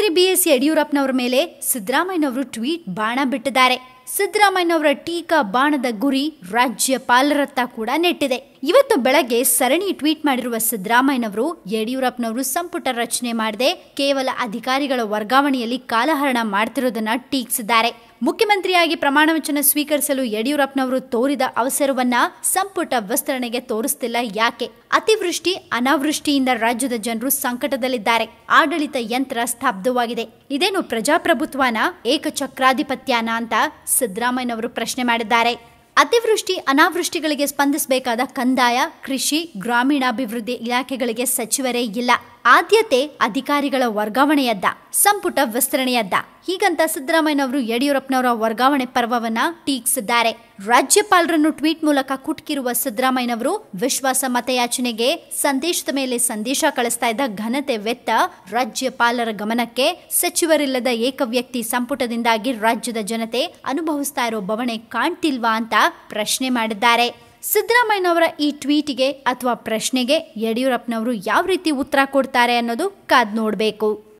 ಮುಖ್ಯಮಂತ್ರಿ B S ಮೇಲೆ ಸಿದ್ದರಾಮಯ್ಯನವರು ಟ್ವೀಟ್ ಬಾಣ ಬಿಟ್ಟಿದ್ದಾರೆ ಸಿದ್ದರಾಮಯ್ಯನವರ ಟೀಕಾ ಬಾಣದ ಗುರಿ ರಾಜ್ಯಪಾಲರತ್ತ ಕೂಡ ನೆಟ್ಟಿದೆ ಇವತ್ತು ಬೆಳಗ್ಗೆ ಸರಣಿ ಟ್ವೀಟ್ ಮಾಡಿರುವ ಸಿದ್ದರಾಮಯ್ಯನವರು ಯಡಿಯೂರಪ್ಪನವರು ಸಂಪುಟ ರಚನೆ ಮಾಡದೆ ಕೇವಲ ಅಧಿಕಾರಿಗಳ ವರ್ಗಾವಣೆಯಲ್ಲಿ ಕಾಲಹರಣ ಮಾಡ್ತಿರೋದನ್ನ ಟೀಕಿಸಿದ್ದಾರೆ ಮುಖ್ಯಮಂತ್ರಿಯಾಗಿ ಪ್ರಮಾಣ ವಚನ ಸ್ವೀಕರಿಸಲು ಯಡಿಯೂರಪ್ಪನವರು ತೋರಿದ ಅವಸರವನ್ನ ಸಂಪುಟ ವಿಸ್ತರಣೆಗೆ ತೋರಿಸ್ತಿಲ್ಲ ಯಾಕೆ ಅತಿವೃಷ್ಟಿ ಅನಾವೃಷ್ಟಿಯಿಂದ ರಾಜ್ಯದ ಜನರು ಸಂಕಟದಲ್ಲಿದ್ದಾರೆ ಆಡಳಿತ ಯಂತ್ರ ಸ್ತಬ್ಧವಾಗಿದೆ ಇದೇನು ಪ್ರಜಾಪ್ರಭುತ್ವನ ಏಕಚಕ್ರಾಧಿಪತ್ಯನ ಅಂತ ಸಿದ್ದರಾಮಯ್ಯನವರು ಪ್ರಶ್ನೆ ಮಾಡಿದ್ದಾರೆ ಅತಿವೃಷ್ಟಿ ಅನಾವೃಷ್ಟಿಗಳಿಗೆ ಸ್ಪಂದಿಸಬೇಕಾದ ಕಂದಾಯ ಕೃಷಿ ಗ್ರಾಮೀಣಾಭಿವೃದ್ಧಿ ಇಲಾಖೆಗಳಿಗೆ ಸಚಿವರೇ ಇಲ್ಲ ಆದ್ಯತೆ ಅಧಿಕಾರಿಗಳ ವರ್ಗಾವಣೆಯದ್ದ ಸಂಪುಟ ವಿಸ್ತರಣೆಯದ್ದ ಹೀಗಂತ ಸಿದ್ದರಾಮಯ್ಯನವರು ಯಡಿಯೂರಪ್ಪನವರ ವರ್ಗಾವಣೆ ಪರ್ವವನ್ನ ಟೀಕಿಸಿದ್ದಾರೆ ರಾಜ್ಯಪಾಲರನ್ನು ಟ್ವೀಟ್ ಮೂಲಕ ಕುಟ್ಕಿರುವ ಸಿದ್ದರಾಮಯ್ಯನವರು ವಿಶ್ವಾಸ ಮತಯಾಚನೆಗೆ ಸಂದೇಶದ ಮೇಲೆ ಸಂದೇಶ ಕಳಿಸ್ತಾ ಇದ್ದ ಘನತೆ ವೆತ್ತ ರಾಜ್ಯಪಾಲರ ಗಮನಕ್ಕೆ ಸಚಿವರಿಲ್ಲದ ಏಕವ್ಯಕ್ತಿ ಸಂಪುಟದಿಂದಾಗಿ ರಾಜ್ಯದ ಜನತೆ ಅನುಭವಿಸ್ತಾ ಇರೋ ಬವಣೆ ಕಾಣ್ತಿಲ್ವಾ ಅಂತ ಪ್ರಶ್ನೆ ಮಾಡಿದ್ದಾರೆ ಸಿದ್ದರಾಮಯ್ಯನವರ ಈ ಟ್ವೀಟಿಗೆ ಅಥವಾ ಪ್ರಶ್ನೆಗೆ ಯಡಿಯೂರಪ್ಪನವರು ಯಾವ ರೀತಿ ಉತ್ತರ ಕೊಡ್ತಾರೆ ಅನ್ನೋದು ಕಾದ್ ನೋಡಬೇಕು